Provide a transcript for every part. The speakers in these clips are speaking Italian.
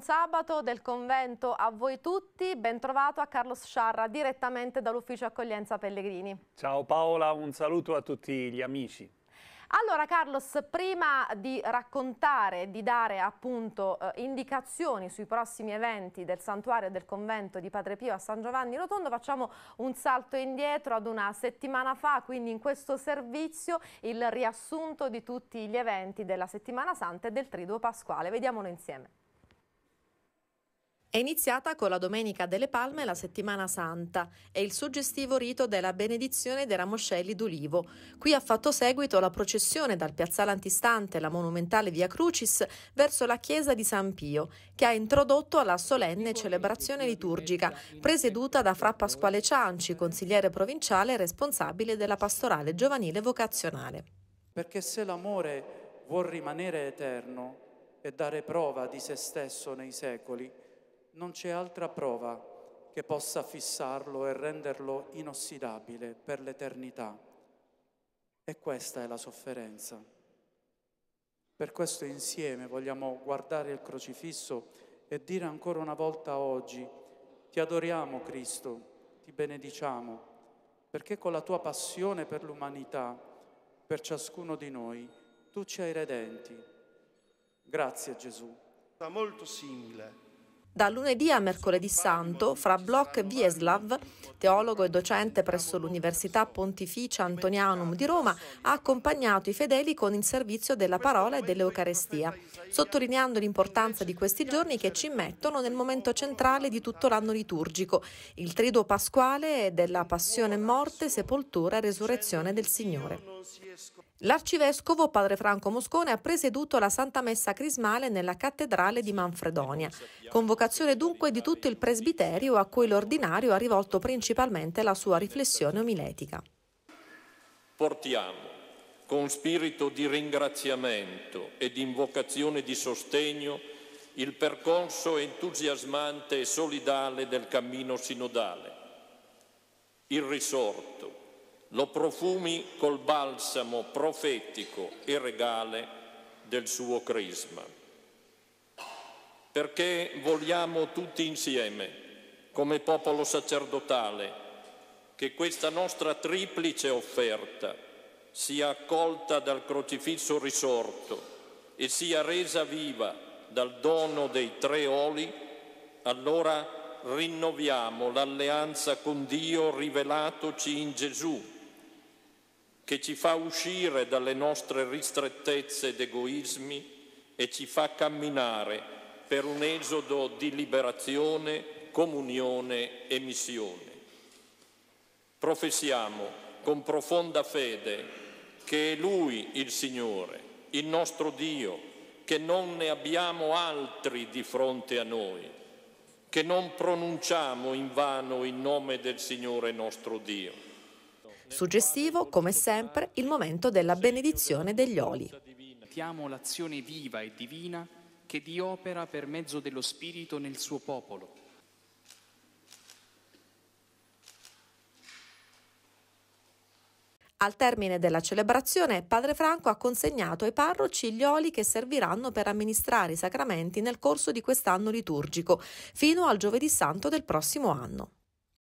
sabato del convento a voi tutti, ben trovato a Carlos Sciarra direttamente dall'ufficio accoglienza Pellegrini. Ciao Paola, un saluto a tutti gli amici. Allora Carlos, prima di raccontare, di dare appunto eh, indicazioni sui prossimi eventi del santuario e del convento di Padre Pio a San Giovanni Rotondo, facciamo un salto indietro ad una settimana fa, quindi in questo servizio il riassunto di tutti gli eventi della settimana santa e del triduo pasquale. Vediamolo insieme. È iniziata con la Domenica delle Palme la Settimana Santa e il suggestivo rito della benedizione dei ramoscelli d'ulivo. Qui ha fatto seguito la processione dal piazzale antistante la monumentale Via Crucis verso la chiesa di San Pio, che ha introdotto alla solenne celebrazione liturgica, presieduta da Fra Pasquale Cianci, consigliere provinciale e responsabile della pastorale giovanile vocazionale. Perché se l'amore vuol rimanere eterno e dare prova di se stesso nei secoli, non c'è altra prova che possa fissarlo e renderlo inossidabile per l'eternità. E questa è la sofferenza. Per questo insieme vogliamo guardare il crocifisso e dire ancora una volta oggi, ti adoriamo Cristo, ti benediciamo, perché con la tua passione per l'umanità, per ciascuno di noi, tu ci hai redenti. Grazie Gesù. Molto simile da lunedì a mercoledì santo, fra Bloch Wieslav, teologo e docente presso l'Università Pontificia Antonianum di Roma, ha accompagnato i fedeli con il servizio della parola e dell'Eucarestia, sottolineando l'importanza di questi giorni che ci mettono nel momento centrale di tutto l'anno liturgico, il triduo pasquale della passione, morte, sepoltura e resurrezione del Signore. L'arcivescovo padre Franco Moscone ha presieduto la Santa Messa Crismale nella cattedrale di Manfredonia, convocazione dunque di tutto il presbiterio a cui l'ordinario ha rivolto principalmente la sua riflessione omiletica. Portiamo con spirito di ringraziamento e di invocazione di sostegno il percorso entusiasmante e solidale del cammino sinodale. Il risorto, lo profumi col balsamo profetico e regale del suo crisma. Perché vogliamo tutti insieme, come popolo sacerdotale, che questa nostra triplice offerta sia accolta dal crocifisso risorto e sia resa viva dal dono dei tre oli, allora rinnoviamo l'alleanza con Dio rivelatoci in Gesù che ci fa uscire dalle nostre ristrettezze ed egoismi e ci fa camminare per un esodo di liberazione, comunione e missione. Professiamo con profonda fede che è Lui il Signore, il nostro Dio, che non ne abbiamo altri di fronte a noi, che non pronunciamo in vano il nome del Signore nostro Dio Suggestivo, come sempre, il momento della benedizione degli oli. Sentiamo l'azione viva e divina che diopera per mezzo dello Spirito nel suo popolo. Al termine della celebrazione, Padre Franco ha consegnato ai parroci gli oli che serviranno per amministrare i sacramenti nel corso di quest'anno liturgico, fino al giovedì santo del prossimo anno.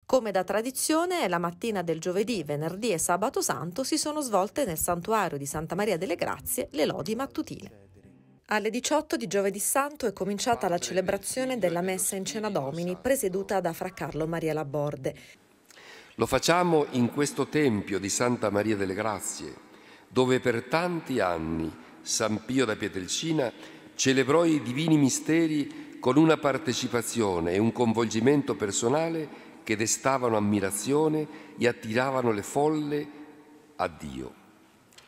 Come da tradizione, la mattina del giovedì, venerdì e sabato santo si sono svolte nel santuario di Santa Maria delle Grazie le lodi mattutine. Alle 18 di giovedì santo è cominciata la celebrazione della messa in cena domini presieduta da Fra Carlo Maria Laborde. Lo facciamo in questo tempio di Santa Maria delle Grazie, dove per tanti anni San Pio da Pietrelcina celebrò i divini misteri con una partecipazione e un coinvolgimento personale che destavano ammirazione e attiravano le folle a Dio.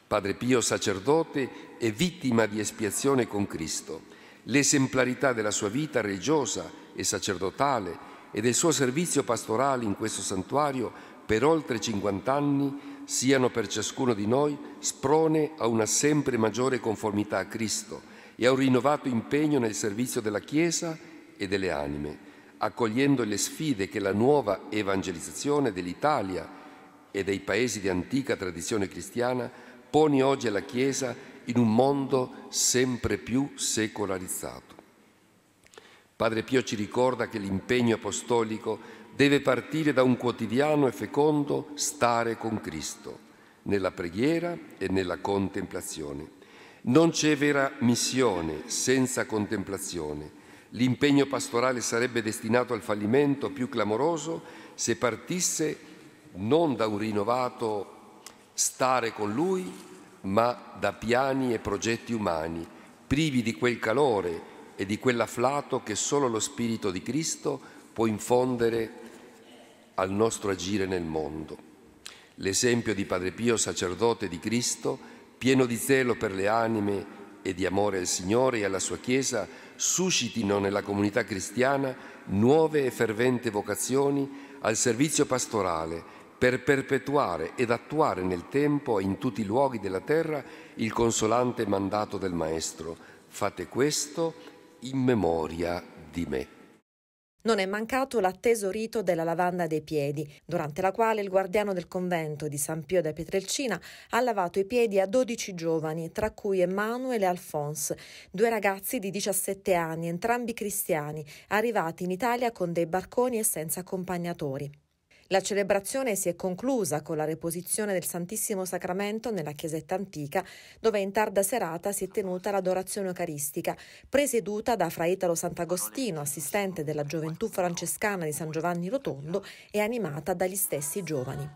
Padre Pio, sacerdote e vittima di espiazione con Cristo, l'esemplarità della sua vita religiosa e sacerdotale e del suo servizio pastorale in questo santuario per oltre 50 anni siano per ciascuno di noi sprone a una sempre maggiore conformità a Cristo e a un rinnovato impegno nel servizio della Chiesa e delle anime accogliendo le sfide che la nuova evangelizzazione dell'Italia e dei paesi di antica tradizione cristiana pone oggi alla Chiesa in un mondo sempre più secolarizzato. Padre Pio ci ricorda che l'impegno apostolico deve partire da un quotidiano e fecondo stare con Cristo, nella preghiera e nella contemplazione. Non c'è vera missione senza contemplazione L'impegno pastorale sarebbe destinato al fallimento più clamoroso se partisse non da un rinnovato stare con lui, ma da piani e progetti umani, privi di quel calore e di quell'afflato che solo lo Spirito di Cristo può infondere al nostro agire nel mondo. L'esempio di Padre Pio, sacerdote di Cristo, pieno di zelo per le anime e di amore al Signore e alla sua Chiesa suscitino nella comunità cristiana nuove e ferventi vocazioni al servizio pastorale per perpetuare ed attuare nel tempo e in tutti i luoghi della terra il consolante mandato del Maestro. Fate questo in memoria di me non è mancato l'atteso rito della lavanda dei piedi, durante la quale il guardiano del convento di San Pio da Pietrelcina ha lavato i piedi a 12 giovani, tra cui Emanuele e Alphonse, due ragazzi di 17 anni, entrambi cristiani, arrivati in Italia con dei barconi e senza accompagnatori. La celebrazione si è conclusa con la reposizione del Santissimo Sacramento nella chiesetta antica, dove in tarda serata si è tenuta l'adorazione eucaristica, presieduta da Fra Italo Sant'Agostino, assistente della gioventù francescana di San Giovanni Rotondo e animata dagli stessi giovani.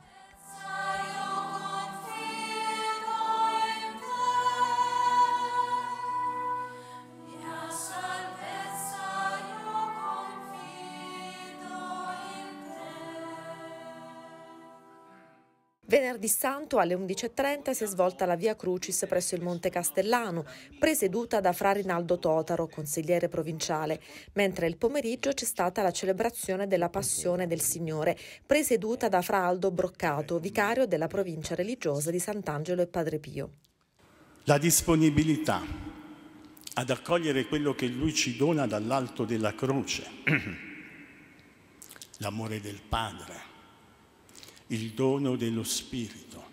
venerdì santo alle 11.30 si è svolta la Via Crucis presso il Monte Castellano, presieduta da Fra Rinaldo Totaro, consigliere provinciale, mentre il pomeriggio c'è stata la celebrazione della Passione del Signore, presieduta da Fra Aldo Broccato, vicario della provincia religiosa di Sant'Angelo e Padre Pio. La disponibilità ad accogliere quello che Lui ci dona dall'alto della croce, l'amore del Padre, il dono dello Spirito,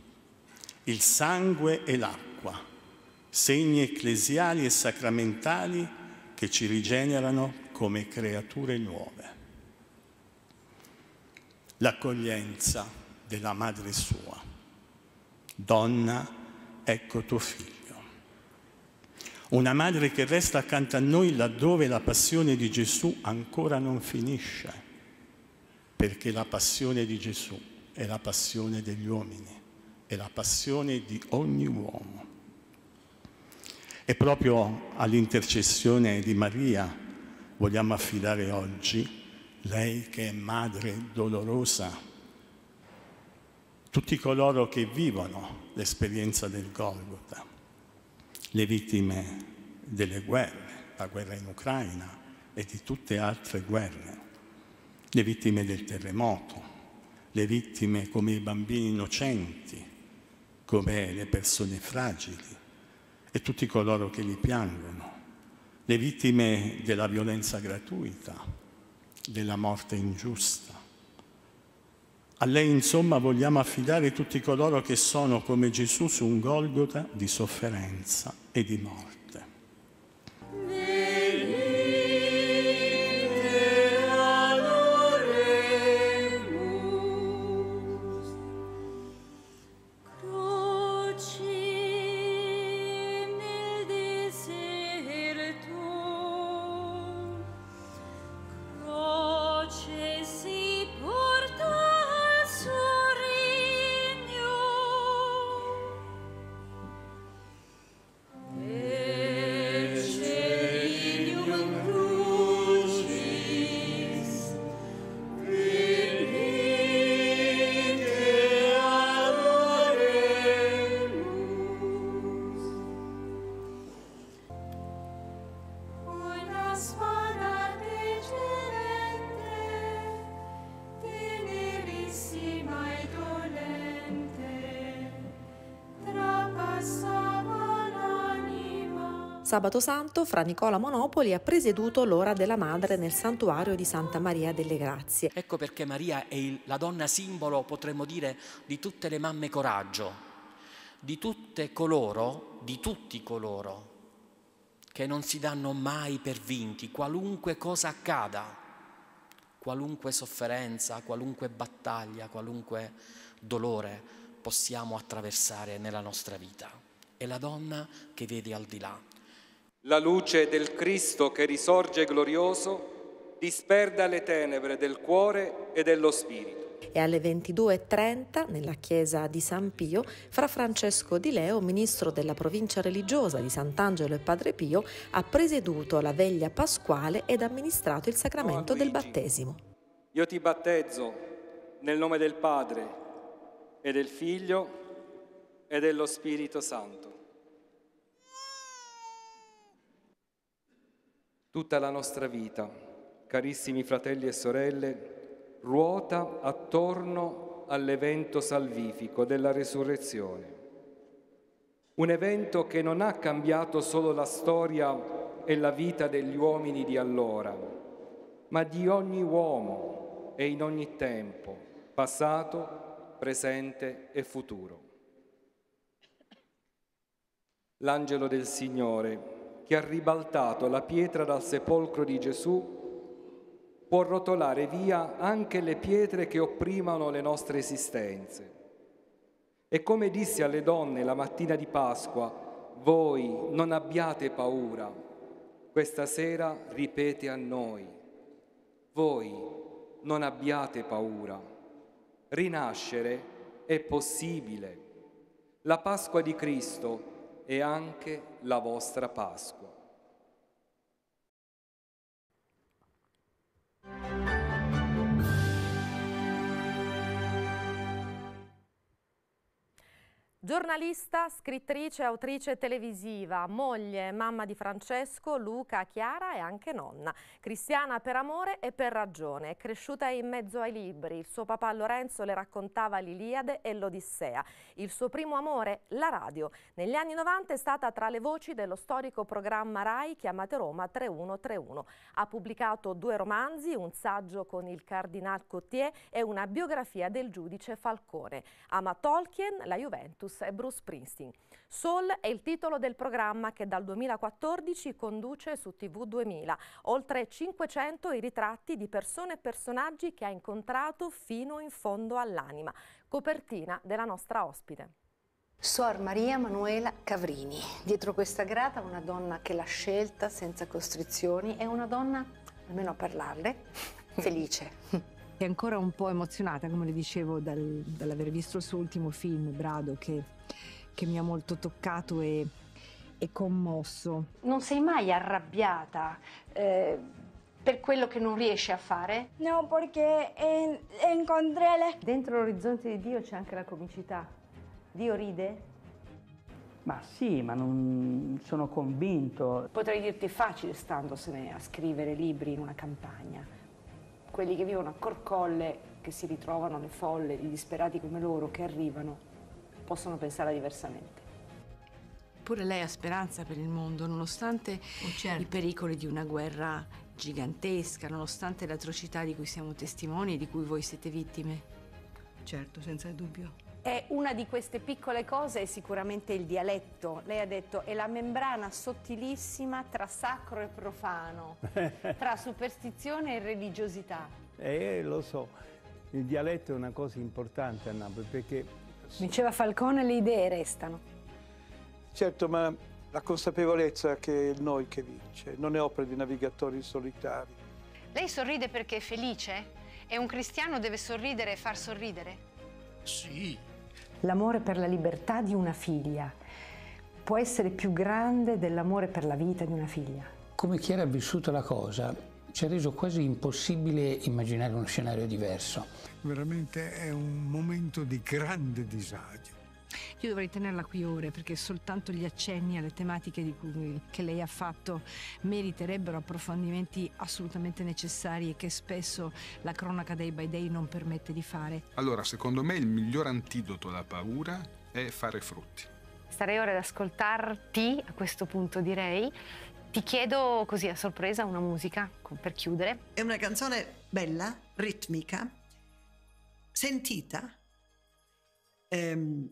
il sangue e l'acqua, segni ecclesiali e sacramentali che ci rigenerano come creature nuove. L'accoglienza della Madre sua. Donna, ecco tuo figlio. Una madre che resta accanto a noi laddove la passione di Gesù ancora non finisce, perché la passione di Gesù è la passione degli uomini, è la passione di ogni uomo. E proprio all'intercessione di Maria vogliamo affidare oggi, lei che è madre dolorosa, tutti coloro che vivono l'esperienza del Golgotha, le vittime delle guerre, la guerra in Ucraina e di tutte altre guerre, le vittime del terremoto, le vittime come i bambini innocenti, come le persone fragili e tutti coloro che li piangono, le vittime della violenza gratuita, della morte ingiusta. A lei insomma vogliamo affidare tutti coloro che sono come Gesù su un Golgota di sofferenza e di morte. Sabato Santo, fra Nicola Monopoli ha presieduto l'ora della madre nel santuario di Santa Maria delle Grazie. Ecco perché Maria è il, la donna simbolo, potremmo dire, di tutte le mamme coraggio, di tutte coloro, di tutti coloro che non si danno mai per vinti, qualunque cosa accada, qualunque sofferenza, qualunque battaglia, qualunque dolore possiamo attraversare nella nostra vita. È la donna che vede al di là, la luce del Cristo che risorge glorioso disperda le tenebre del cuore e dello spirito e alle 22.30 nella chiesa di San Pio fra Francesco Di Leo, ministro della provincia religiosa di Sant'Angelo e Padre Pio, ha presieduto la veglia pasquale ed amministrato il sacramento oh, del battesimo. Io ti battezzo nel nome del Padre e del Figlio e dello Spirito Santo. Tutta la nostra vita, carissimi fratelli e sorelle, ruota attorno all'evento salvifico della resurrezione. Un evento che non ha cambiato solo la storia e la vita degli uomini di allora, ma di ogni uomo e in ogni tempo, passato, presente e futuro. L'angelo del Signore che ha ribaltato la pietra dal sepolcro di Gesù può rotolare via anche le pietre che opprimano le nostre esistenze. E come disse alle donne la mattina di Pasqua, voi non abbiate paura, questa sera ripete a noi, voi non abbiate paura, rinascere è possibile. La Pasqua di Cristo è e anche la vostra Pasqua. Giornalista, scrittrice, autrice televisiva, moglie, mamma di Francesco, Luca, Chiara e anche nonna. Cristiana per amore e per ragione. cresciuta in mezzo ai libri. Il suo papà Lorenzo le raccontava l'Iliade e l'Odissea. Il suo primo amore, la radio. Negli anni 90 è stata tra le voci dello storico programma RAI Chiamate Roma 3131. Ha pubblicato due romanzi, un saggio con il cardinal Cottier e una biografia del giudice Falcone. Ama Tolkien, la Juventus Elvis e Bruce Springsteen. Soul è il titolo del programma che dal 2014 conduce su TV 2000. Oltre 500 i ritratti di persone e personaggi che ha incontrato fino in fondo all'anima. Copertina della nostra ospite. Suor Maria Manuela Cavrini. Dietro questa grata una donna che l'ha scelta senza costrizioni è una donna, almeno a parlarle, felice è ancora un po' emozionata, come le dicevo, dal, dall'aver visto il suo ultimo film, Brado, che, che mi ha molto toccato e, e, commosso. Non sei mai arrabbiata eh, per quello che non riesci a fare? No, perché in, incontrare... Le... Dentro l'orizzonte di Dio c'è anche la comicità. Dio ride? Ma sì, ma non sono convinto. Potrei dirti facile standosene a scrivere libri in una campagna quelli che vivono a Corcolle, che si ritrovano le folle, i disperati come loro che arrivano, possono pensare diversamente. Pure lei ha speranza per il mondo, nonostante oh, certo. i pericoli di una guerra gigantesca, nonostante l'atrocità di cui siamo testimoni e di cui voi siete vittime. Certo, senza dubbio. E una di queste piccole cose è sicuramente il dialetto. Lei ha detto è la membrana sottilissima tra sacro e profano, tra superstizione e religiosità. Eh, lo so, il dialetto è una cosa importante a Napoli perché... Diceva Falcone, le idee restano. Certo, ma la consapevolezza che è noi che vince, non è opera di navigatori solitari. Lei sorride perché è felice? E un cristiano deve sorridere e far sorridere? Sì, l'amore per la libertà di una figlia può essere più grande dell'amore per la vita di una figlia. Come Chiara ha vissuto la cosa ci ha reso quasi impossibile immaginare uno scenario diverso. Veramente è un momento di grande disagio io dovrei tenerla qui ore perché soltanto gli accenni alle tematiche cui, che lei ha fatto meriterebbero approfondimenti assolutamente necessari e che spesso la cronaca day by day non permette di fare. Allora, secondo me il miglior antidoto alla paura è fare frutti. Starei ora ad ascoltarti, a questo punto direi, ti chiedo così a sorpresa una musica per chiudere. È una canzone bella, ritmica, sentita, ehm,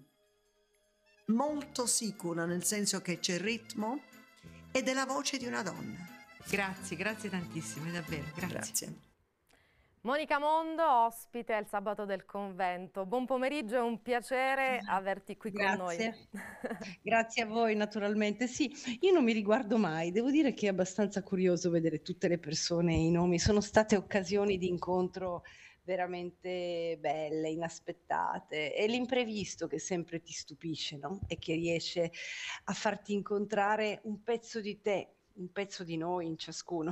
molto sicura, nel senso che c'è ritmo ed è la voce di una donna. Grazie, grazie tantissimo, davvero. grazie. grazie. Monica Mondo, ospite al sabato del convento. Buon pomeriggio, è un piacere averti qui Grazie. con noi. Grazie a voi, naturalmente. Sì, io non mi riguardo mai, devo dire che è abbastanza curioso vedere tutte le persone e i nomi. Sono state occasioni di incontro veramente belle, inaspettate. È l'imprevisto che sempre ti stupisce no? e che riesce a farti incontrare un pezzo di te, un pezzo di noi in ciascuno.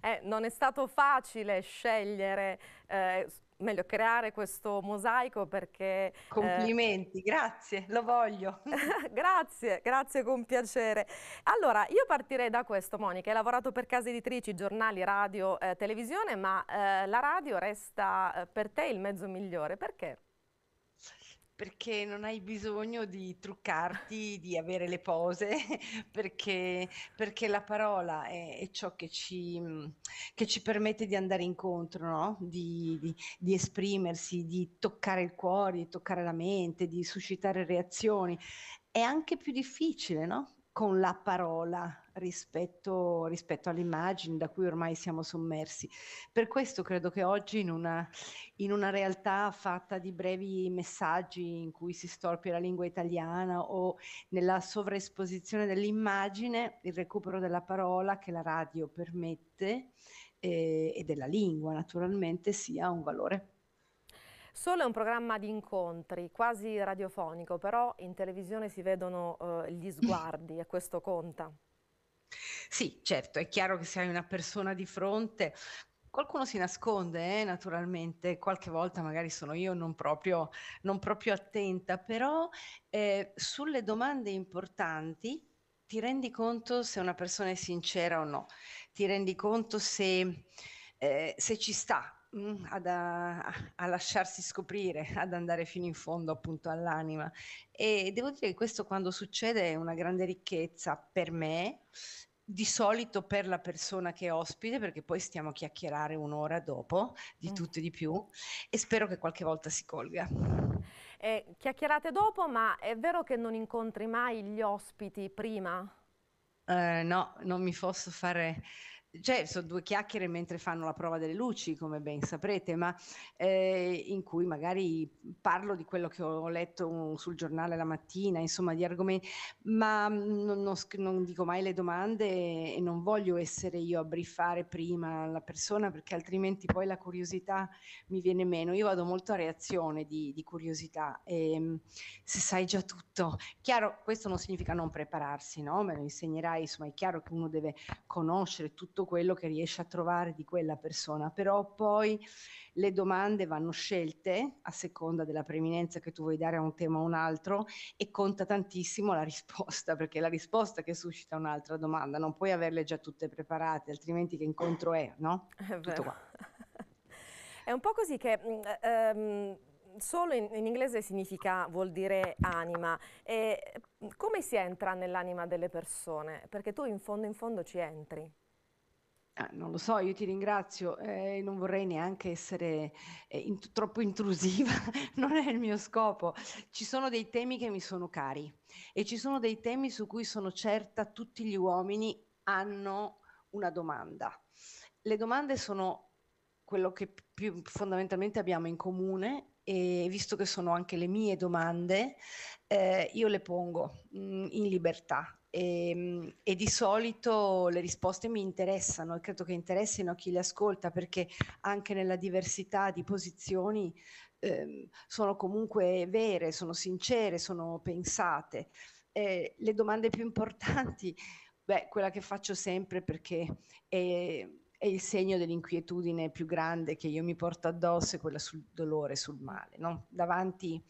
Eh, non è stato facile scegliere eh, meglio creare questo mosaico perché... Complimenti, eh... grazie, lo voglio. grazie, grazie con piacere. Allora, io partirei da questo, Monica, hai lavorato per case editrici, giornali, radio, eh, televisione, ma eh, la radio resta eh, per te il mezzo migliore, perché? perché non hai bisogno di truccarti, di avere le pose, perché, perché la parola è, è ciò che ci, che ci, permette di andare incontro, no? di, di, di esprimersi, di toccare il cuore, di toccare la mente, di suscitare reazioni. È anche più difficile, no? con la parola rispetto, rispetto all'immagine da cui ormai siamo sommersi. Per questo credo che oggi in una, in una realtà fatta di brevi messaggi in cui si storpia la lingua italiana o nella sovraesposizione dell'immagine, il recupero della parola che la radio permette eh, e della lingua naturalmente sia un valore. Solo è un programma di incontri, quasi radiofonico, però in televisione si vedono eh, gli sguardi e questo conta. Sì, certo, è chiaro che se hai una persona di fronte, qualcuno si nasconde eh, naturalmente, qualche volta magari sono io non proprio, non proprio attenta, però eh, sulle domande importanti ti rendi conto se una persona è sincera o no, ti rendi conto se, eh, se ci sta Mm, ad, a, a, lasciarsi scoprire, ad andare fino in fondo appunto all'anima. E devo dire che questo quando succede è una grande ricchezza per me, di solito per la persona che è ospite, perché poi stiamo a chiacchierare un'ora dopo di mm. tutto e di più, e spero che qualche volta si colga. Eh, chiacchierate dopo, ma è vero che non incontri mai gli ospiti prima? Eh, no, non mi posso fare cioè sono due chiacchiere mentre fanno la prova delle luci, come ben saprete, ma eh, in cui magari parlo di quello che ho letto sul giornale la mattina, insomma di argomenti, ma non, non, non dico mai le domande e non voglio essere io a briffare prima la persona perché altrimenti poi la curiosità mi viene meno. Io vado molto a reazione di, di curiosità, e, ehm, se sai già tutto. Chiaro, questo non significa non prepararsi, no? Me lo insegnerai, insomma è chiaro che uno deve conoscere tutto tutto quello che riesce a trovare di quella persona, però poi le domande vanno scelte a seconda della preminenza che tu vuoi dare a un tema o a un altro e conta tantissimo la risposta, perché è la risposta che suscita un'altra domanda, non puoi averle già tutte preparate, altrimenti che incontro è, no? È tutto qua. È un po' così che... Um, solo in, in, inglese significa, vuol dire anima. E mm, come si entra nell'anima delle persone? Perché tu in fondo in fondo ci entri. Ah, non lo so, io ti ringrazio, eh, non vorrei neanche essere eh, in, troppo intrusiva, non è il mio scopo. Ci sono dei temi che mi sono cari e ci sono dei temi su cui sono certa tutti gli uomini hanno una domanda. Le domande sono quello che più fondamentalmente abbiamo in comune e visto che sono anche le mie domande, eh, io le pongo mh, mm, in libertà, e, ehm, e, di solito le risposte mi interessano e credo che interessino a chi le ascolta perché anche nella diversità di posizioni eh, sono comunque vere, sono sincere, sono pensate. Eh, le domande più importanti, beh, quella che faccio sempre perché è, è il segno dell'inquietudine più grande che io mi porto addosso, è quella sul dolore, sul male. No? Davanti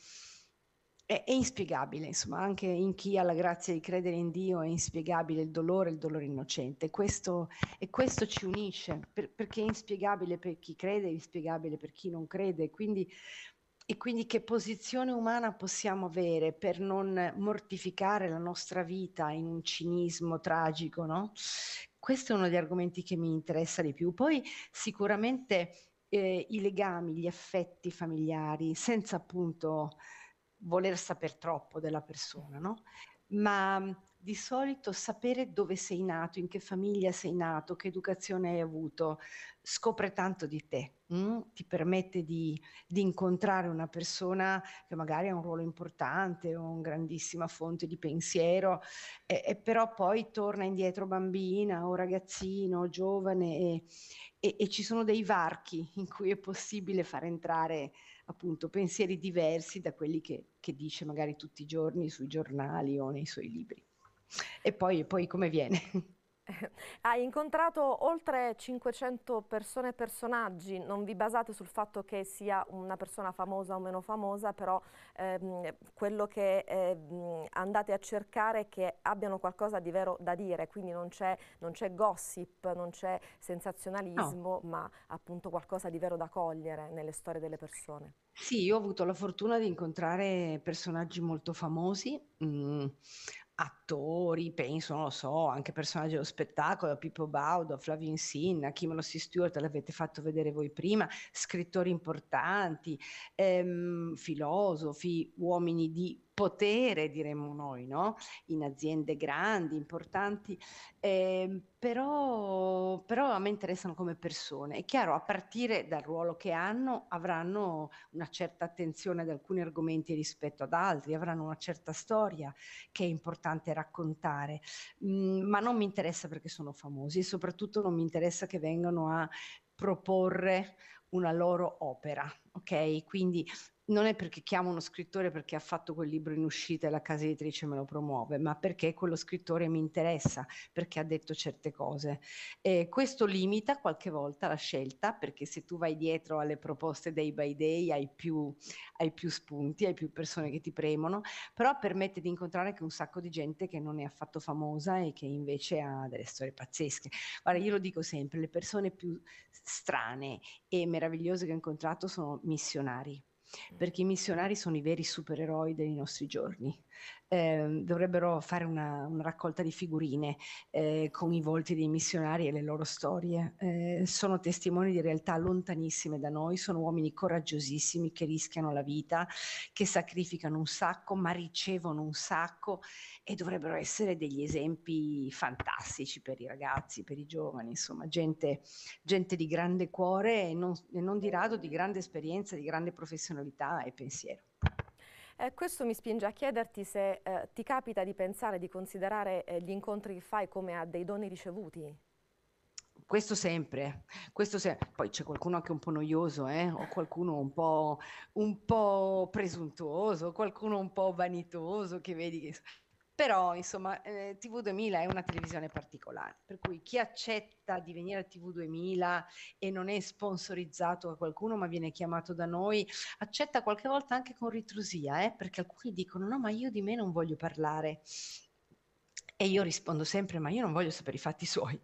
è, è, inspiegabile, insomma, anche in chi ha la grazia di credere in Dio è inspiegabile il dolore, il dolore innocente. Questo, e questo ci unisce, per, perché è inspiegabile per chi crede, è inspiegabile per chi non crede. Quindi, e quindi che posizione umana possiamo avere per non mortificare la nostra vita in un cinismo tragico, no? Questo è uno degli argomenti che mi interessa di più. Poi sicuramente eh, i legami, gli affetti familiari, senza appunto voler saper troppo della persona, no? ma mm, di solito sapere dove sei nato, in che famiglia sei nato, che educazione hai avuto, scopre tanto di te, mh? Mm? ti permette di, di, incontrare una persona che magari ha un ruolo importante o una grandissima fonte di pensiero, e, e, però poi torna indietro bambina o ragazzino, o giovane e, e, e ci sono dei varchi in cui è possibile far entrare appunto pensieri diversi da quelli che, che dice magari tutti i giorni sui giornali o nei suoi libri. E poi, e poi come viene. Hai incontrato oltre 500 persone e personaggi, non vi basate sul fatto che sia una persona famosa o meno famosa, però ehm, quello che ehm, andate a cercare è che abbiano qualcosa di vero da dire, quindi non c'è, gossip, non c'è sensazionalismo, no. ma appunto qualcosa di vero da cogliere nelle storie delle persone. Sì, io ho avuto la fortuna di incontrare personaggi molto famosi, mh, attori, penso, non lo so, anche personaggi dello spettacolo, Pippo Baudo, Flavio Insinna, Kimolo C. Stewart, l'avete fatto vedere voi prima, scrittori importanti, ehm, filosofi, uomini di potere, diremmo noi, no? in aziende grandi, importanti, eh, però, però, a me interessano come persone. È chiaro, a partire dal ruolo che hanno, avranno una certa attenzione ad alcuni argomenti rispetto ad altri, avranno una certa storia che è importante raccontare, mm, ma non mi interessa perché sono famosi e soprattutto non mi interessa che vengano a proporre una loro opera, ok? Quindi non è perché chiamo uno scrittore perché ha fatto quel libro in uscita e la casa editrice me lo promuove, ma perché quello scrittore mi interessa, perché ha detto certe cose. Eh, questo limita qualche volta la scelta, perché se tu vai dietro alle proposte day by day hai più, hai più spunti, hai più persone che ti premono, però permette di incontrare anche un sacco di gente che non è affatto famosa e che invece ha delle storie pazzesche. Guarda, io lo dico sempre, le persone più strane e meravigliose che ho incontrato sono missionari perché i missionari sono i veri supereroi dei nostri giorni eh, dovrebbero fare una, una, raccolta di figurine eh, con i volti dei missionari e le loro storie. Eh, sono testimoni di realtà lontanissime da noi, sono uomini coraggiosissimi che rischiano la vita, che sacrificano un sacco, ma ricevono un sacco e dovrebbero essere degli esempi fantastici per i ragazzi, per i giovani, insomma, gente, gente di grande cuore e non, e non di rado di grande esperienza, di grande professionalità e pensiero. Eh, questo mi spinge a chiederti se eh, ti capita di pensare, di considerare eh, gli incontri che fai come a dei doni ricevuti. Questo sempre, questo se... poi c'è qualcuno anche un po' noioso, eh? o qualcuno un po', un po' presuntuoso, qualcuno un po' vanitoso che vedi che però insomma eh, TV2000 è una televisione particolare, per cui chi accetta di venire a TV2000 e non è sponsorizzato da qualcuno ma viene chiamato da noi, accetta qualche volta anche con ritrosia, eh, perché alcuni dicono no ma io di me non voglio parlare. E io rispondo sempre, ma io non voglio sapere i fatti suoi,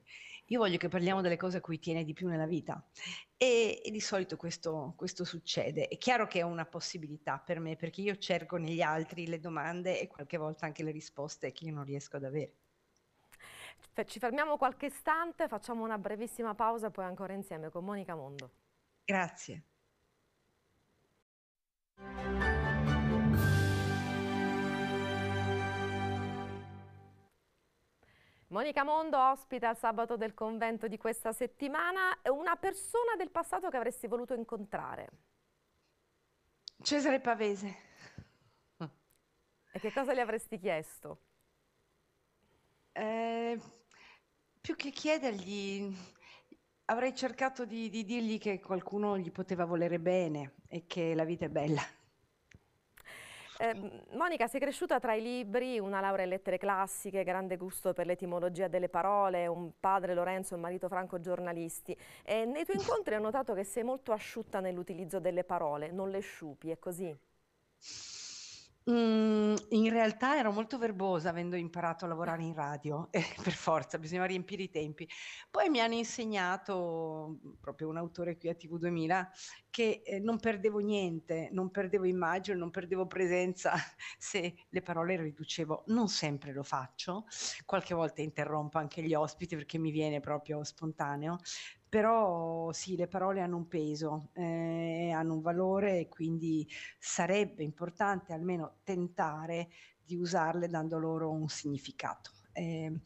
io voglio che parliamo delle cose a cui tiene di più nella vita. E, e di solito questo, questo, succede. È chiaro che è una possibilità per me, perché io cerco negli altri le domande e qualche volta anche le risposte che io non riesco ad avere. Ci fermiamo qualche istante, facciamo una brevissima pausa, poi ancora insieme con Monica Mondo. Grazie. Monica Mondo ospita il sabato del convento di questa settimana una persona del passato che avresti voluto incontrare. Cesare Pavese. E che cosa gli avresti chiesto? Eh, più che chiedergli, avrei cercato di, di dirgli che qualcuno gli poteva volere bene e che la vita è bella. Eh, Monica, sei cresciuta tra i libri, una laurea in lettere classiche, grande gusto per l'etimologia delle parole, un padre Lorenzo, e un marito Franco giornalisti. E nei tuoi incontri ho notato che sei molto asciutta nell'utilizzo delle parole, non le sciupi, è così? Mm, in realtà ero molto verbosa avendo imparato a lavorare in radio, eh, per forza, bisognava riempire i tempi. Poi mi hanno insegnato, mhmm, proprio un autore qui a TV2000, che eh, non perdevo niente, non perdevo immagine, non perdevo presenza se le parole le riducevo. Non sempre lo faccio, qualche volta interrompo anche gli ospiti perché mi viene proprio spontaneo, però sì, le parole hanno un peso. Eh, hanno un valore e quindi sarebbe importante almeno tentare di usarle dando loro un significato. Eh,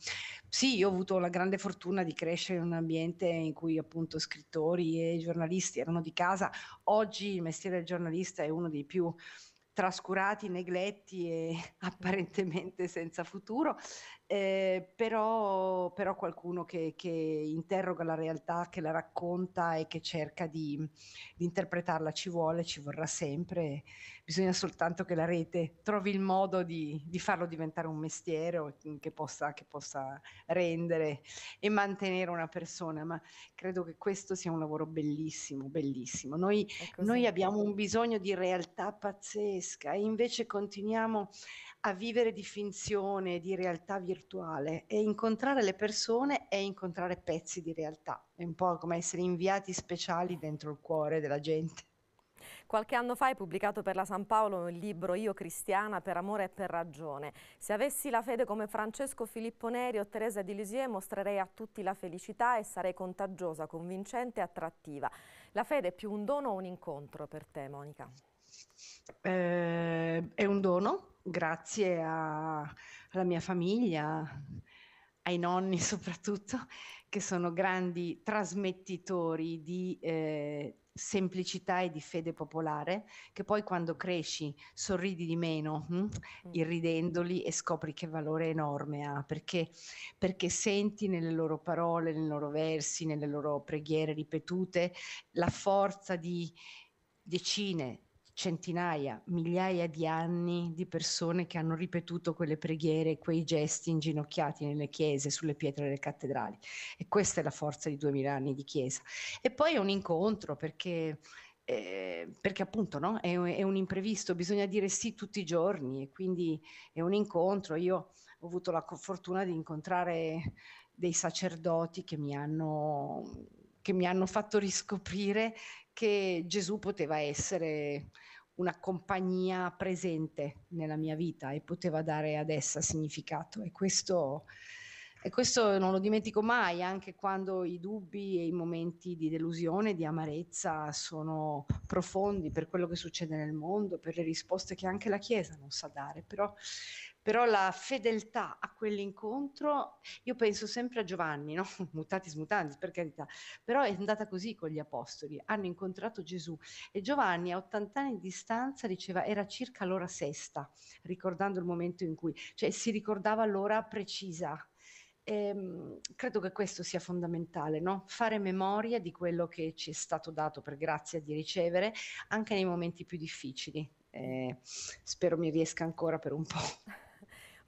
sì, io ho avuto la grande fortuna di crescere in un ambiente in cui appunto scrittori e giornalisti erano di casa. Oggi il mestiere del giornalista è uno dei più trascurati, negletti e apparentemente senza futuro eh, però, però, qualcuno che, che, interroga la realtà, che la racconta e che cerca di, di, interpretarla ci vuole, ci vorrà sempre, bisogna soltanto che la rete trovi il modo di, di farlo diventare un mestiere che possa, che possa, rendere e mantenere una persona, ma credo che questo sia un lavoro bellissimo, bellissimo. Noi, noi abbiamo un bisogno di realtà pazzesca e invece continuiamo a vivere di finzione, di realtà virtuale e incontrare le persone è incontrare pezzi di realtà, è un po' come essere inviati speciali dentro il cuore della gente. Qualche anno fa hai pubblicato per la San Paolo il libro Io Cristiana per amore e per ragione. Se avessi la fede come Francesco Filippo Neri o Teresa di Lisieux mostrerei a tutti la felicità e sarei contagiosa, convincente e attrattiva. La fede è più un dono o un incontro per te, Monica? Eh, è un dono grazie a, alla mia famiglia, ai nonni soprattutto, che sono grandi trasmettitori di eh, semplicità e di fede popolare, che poi quando cresci sorridi di meno, hm? Mm. irridendoli e scopri che valore enorme ha, perché, perché senti nelle loro parole, nei loro versi, nelle loro preghiere ripetute la forza di decine, centinaia, migliaia di anni di persone che hanno ripetuto quelle preghiere, quei gesti inginocchiati nelle chiese, sulle pietre delle cattedrali. E questa è la forza di duemila anni di chiesa. E poi è un incontro perché eh, perché appunto no? è, è, un imprevisto, bisogna dire sì tutti i giorni e quindi è un incontro. Io ho avuto la fortuna di incontrare dei sacerdoti che mi hanno, che mi hanno fatto riscoprire che Gesù poteva essere una compagnia presente nella mia vita e poteva dare ad essa significato e questo, e questo non lo dimentico mai, anche quando i dubbi e i momenti di delusione, di amarezza sono profondi per quello che succede nel mondo, per le risposte che anche la Chiesa non sa dare, però però la fedeltà a quell'incontro, io penso sempre a Giovanni, no? mutatis mutandis per carità, però è andata così con gli apostoli, hanno incontrato Gesù e Giovanni a 80 anni di distanza diceva era circa l'ora sesta, ricordando il momento in cui, cioè si ricordava l'ora precisa. E, ehm, credo che questo sia fondamentale, no? fare memoria di quello che ci è stato dato per grazia di ricevere anche nei momenti più difficili. Eh, spero mi riesca ancora per un po'.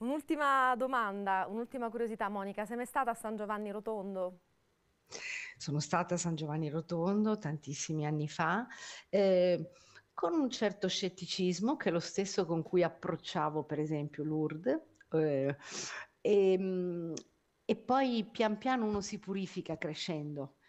Un'ultima domanda, un'ultima curiosità, Monica, sei mai stata a San Giovanni Rotondo? Sono stata a San Giovanni Rotondo tantissimi anni fa. Eh, con un certo scetticismo, che è lo stesso con cui approcciavo, per esempio, Lourdes, eh, e, ehm, e poi pian piano uno si purifica crescendo,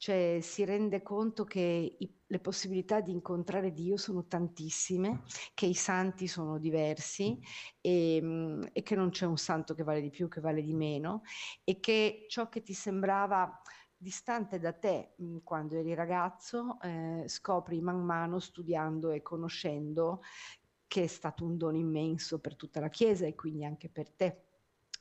cioè si rende conto che i, le possibilità di incontrare Dio sono tantissime, ah. che i santi sono diversi mm. e, ehm, e che non c'è un santo che vale di più, che vale di meno e che ciò che ti sembrava distante da te mm, quando eri ragazzo eh, scopri man mano studiando e conoscendo che è stato un dono immenso per tutta la Chiesa e quindi anche per te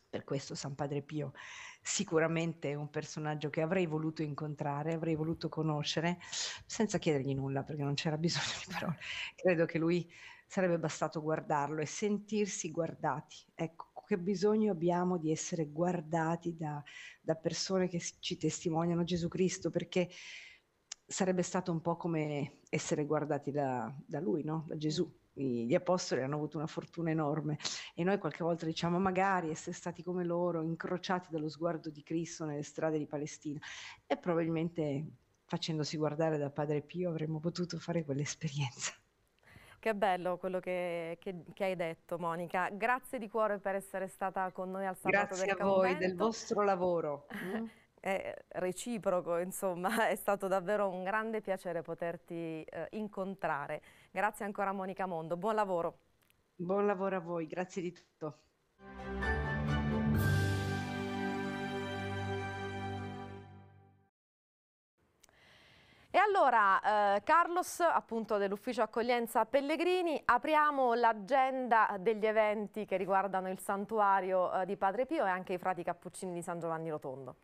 per questo San Padre Pio sicuramente è un personaggio che avrei voluto incontrare, avrei voluto conoscere, senza chiedergli nulla perché non c'era bisogno di parole. Credo che lui sarebbe bastato guardarlo e sentirsi guardati. Ecco, che bisogno abbiamo di essere guardati da, da persone che ci testimoniano Gesù Cristo perché sarebbe stato un po' come essere guardati da, da lui, no? da Gesù gli apostoli hanno avuto una fortuna enorme e noi qualche volta diciamo magari essere stati come loro, incrociati dallo sguardo di Cristo nelle strade di Palestina e probabilmente facendosi guardare da Padre Pio avremmo potuto fare quell'esperienza. Che bello quello che, che, che, hai detto Monica, grazie di cuore per essere stata con noi al Sabato Grazie a voi del vostro lavoro. Mm. È reciproco, insomma, è stato davvero un grande piacere poterti eh, incontrare. Grazie ancora Monica Mondo, buon lavoro. Buon lavoro a voi, grazie di tutto. E allora, eh, Carlos, appunto dell'ufficio accoglienza Pellegrini, apriamo l'agenda degli eventi che riguardano il santuario eh, di Padre Pio e anche i frati cappuccini di San Giovanni Rotondo.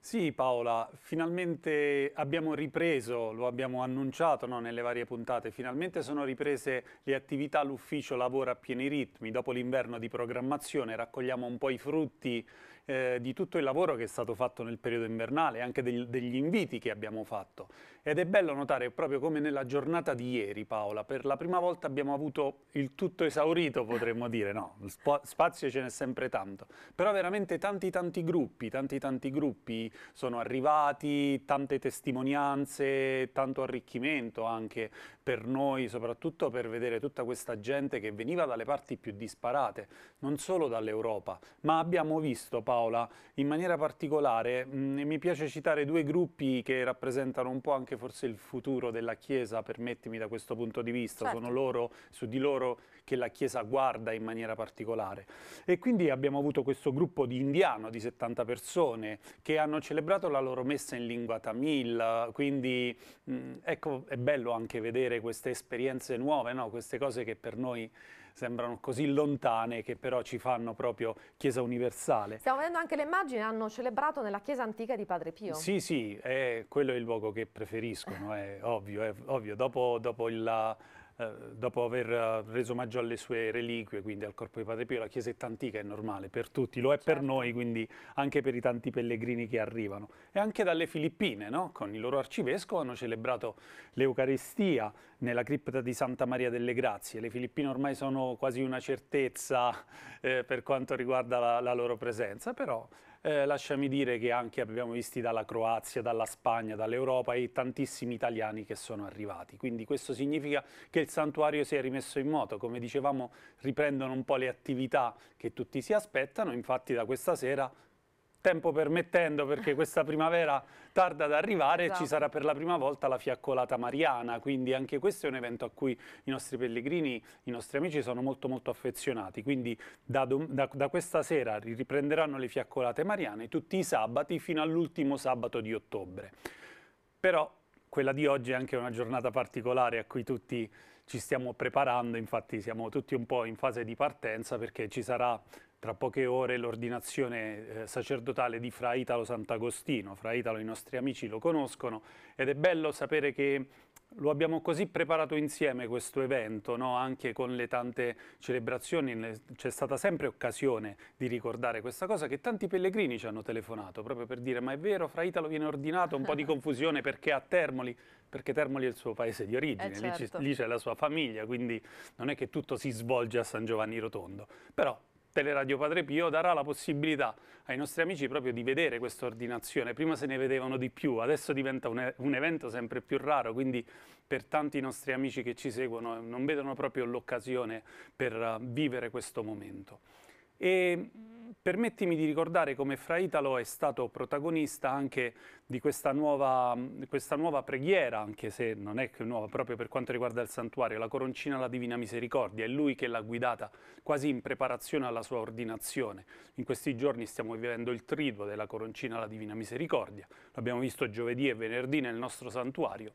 Sì Paola, finalmente abbiamo ripreso, lo abbiamo annunciato no, nelle varie puntate, finalmente sono riprese le attività, l'ufficio lavora a pieni ritmi, dopo l'inverno di programmazione raccogliamo un po' i frutti eh, di tutto il lavoro che è stato fatto nel periodo invernale, anche degli, degli inviti che abbiamo fatto. Ed è bello notare proprio come nella giornata di ieri, Paola, per la prima volta abbiamo avuto il tutto esaurito, potremmo dire, no, sp spazio ce n'è sempre tanto, però veramente tanti tanti gruppi, tanti tanti gruppi sono arrivati, tante testimonianze, tanto arricchimento anche per noi, soprattutto per vedere tutta questa gente che veniva dalle parti più disparate, non solo dall'Europa, ma abbiamo visto, Paola, Paola, in maniera particolare mh, mm, mi piace citare due gruppi che rappresentano un po' anche forse il futuro della Chiesa, permettimi da questo punto di vista, certo. sono loro, su di loro che la Chiesa guarda in maniera particolare. E quindi abbiamo avuto questo gruppo di indiano di 70 persone che hanno celebrato la loro messa in lingua tamil, quindi mh, mm, ecco è bello anche vedere queste esperienze nuove, no? queste cose che per noi sembrano così lontane che però ci fanno proprio Chiesa Universale. Stiamo vedendo anche le immagini, hanno celebrato nella Chiesa Antica di Padre Pio. Sì, sì, è quello è il luogo che preferiscono, è ovvio, è ovvio. Dopo, dopo il eh, dopo aver eh, reso omaggio alle sue reliquie, quindi al corpo di Padre Pio, la chiesetta antica è normale per tutti, lo è certo. per noi, quindi anche per i tanti pellegrini che arrivano. E anche dalle Filippine, no? con il loro arcivescovo, hanno celebrato l'Eucaristia nella cripta di Santa Maria delle Grazie. Le Filippine ormai sono quasi una certezza eh, per quanto riguarda la, la loro presenza, però eh, lasciami dire che anche abbiamo visti dalla Croazia, dalla Spagna, dall'Europa e tantissimi italiani che sono arrivati. Quindi questo significa che il santuario si è rimesso in moto, come dicevamo riprendono un po' le attività che tutti si aspettano, infatti da questa sera tempo permettendo, perché questa primavera tarda ad arrivare, esatto. ci sarà per la prima volta la fiaccolata mariana, quindi anche questo è un evento a cui i nostri pellegrini, i nostri amici sono molto molto affezionati, quindi da, da, da questa sera riprenderanno le fiaccolate mariane tutti i sabati fino all'ultimo sabato di ottobre. Però quella di oggi è anche una giornata particolare a cui tutti ci stiamo preparando, infatti siamo tutti un po' in fase di partenza perché ci sarà tra poche ore l'ordinazione eh, sacerdotale di Fra Italo Sant'Agostino. Fra Italo i nostri amici lo conoscono ed è bello sapere che lo abbiamo così preparato insieme questo evento, no? anche con le tante celebrazioni, c'è stata sempre occasione di ricordare questa cosa che tanti pellegrini ci hanno telefonato proprio per dire ma è vero, Fra Italo viene ordinato, un po' di confusione perché a Termoli, perché Termoli è il suo paese di origine, eh certo. lì c'è la sua famiglia, quindi non è che tutto si svolge a San Giovanni Rotondo, però Teleradio Padre Pio darà la possibilità ai nostri amici proprio di vedere questa ordinazione. Prima se ne vedevano di più, adesso diventa un, un evento sempre più raro, quindi per tanti nostri amici che ci seguono non vedono proprio l'occasione per uh, vivere questo momento. E mm, permettimi di ricordare come Fra Italo è stato protagonista anche di questa nuova, mm, questa nuova, preghiera, anche se non è che nuova proprio per quanto riguarda il santuario, la coroncina alla Divina Misericordia, è lui che l'ha guidata quasi in preparazione alla sua ordinazione. In questi giorni stiamo vivendo il triduo della coroncina alla Divina Misericordia, l'abbiamo visto giovedì e venerdì nel nostro santuario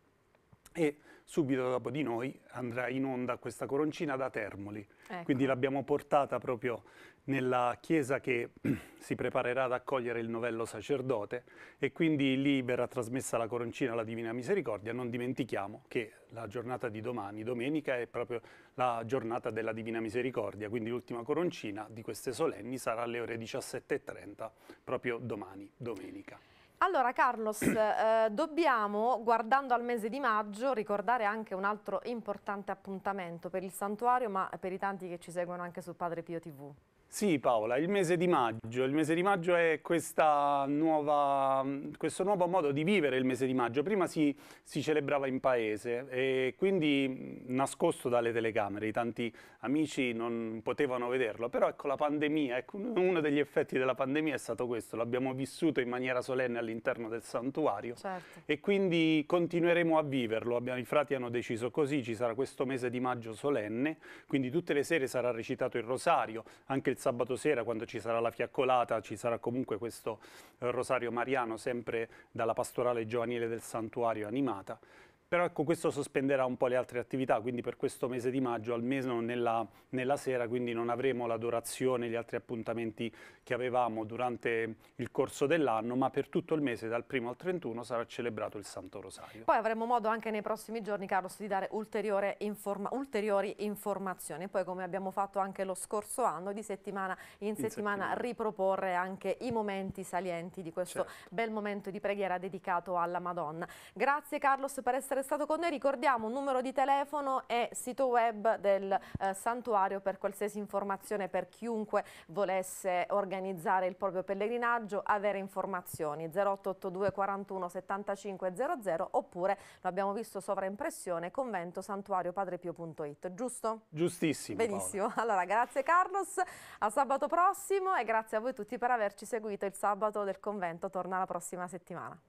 e subito dopo di noi andrà in onda questa coroncina da Termoli. Ecco. Quindi l'abbiamo portata proprio nella chiesa che si preparerà ad accogliere il novello sacerdote e quindi lì verrà trasmessa la coroncina alla Divina Misericordia. Non dimentichiamo che la giornata di domani, domenica, è proprio la giornata della Divina Misericordia, quindi l'ultima coroncina di queste solenni sarà alle ore 17.30 proprio domani, domenica. Allora Carlos, eh, dobbiamo, guardando al mese di maggio, ricordare anche un altro importante appuntamento per il santuario, ma per i tanti che ci seguono anche su Padre Pio TV. Sì Paola, il mese di maggio, il mese di maggio è nuova, questo nuovo modo di vivere il mese di maggio, prima si, si, celebrava in paese e quindi nascosto dalle telecamere, i tanti amici non potevano vederlo, però ecco la pandemia, ecco, uno degli effetti della pandemia è stato questo, l'abbiamo vissuto in maniera solenne all'interno del santuario certo. e quindi continueremo a viverlo, Abbiamo, i frati hanno deciso così, ci sarà questo mese di maggio solenne, quindi tutte le sere sarà recitato il rosario, anche il sabato sera quando ci sarà la fiaccolata ci sarà comunque questo eh, rosario mariano sempre dalla pastorale giovanile del santuario animata però ecco, questo sospenderà un po' le altre attività, quindi per questo mese di maggio almeno nella, nella sera, quindi non avremo la dorazione, gli altri appuntamenti che avevamo durante il corso dell'anno, ma per tutto il mese dal primo al 31 sarà celebrato il Santo Rosario. Poi avremo modo anche nei prossimi giorni, Carlos, di dare informa ulteriori informazioni, poi come abbiamo fatto anche lo scorso anno, di settimana in, settimana, settimana. riproporre anche i momenti salienti di questo certo. bel momento di preghiera dedicato alla Madonna. Grazie Carlos per essere essere stato con noi. Ricordiamo numero di telefono e sito web del eh, santuario per qualsiasi informazione per chiunque volesse organizzare il proprio pellegrinaggio, avere informazioni 0882 41 75 00 oppure, lo abbiamo visto sovraimpressione, convento santuariopadrepio.it, giusto? Giustissimo. Benissimo. Paola. Allora, grazie Carlos, a sabato prossimo e grazie a voi tutti per averci seguito il sabato del convento. Torna la prossima settimana.